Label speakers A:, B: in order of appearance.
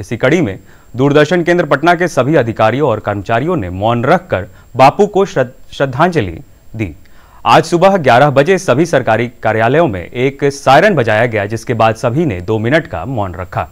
A: इसी कड़ी में दूरदर्शन केंद्र पटना के सभी अधिकारियों और कर्मचारियों ने मौन रखकर बापू को श्रद्धांजलि दी आज सुबह 11 बजे सभी सरकारी कार्यालयों में एक सायरन बजाया गया जिसके बाद सभी ने दो मिनट का मौन रखा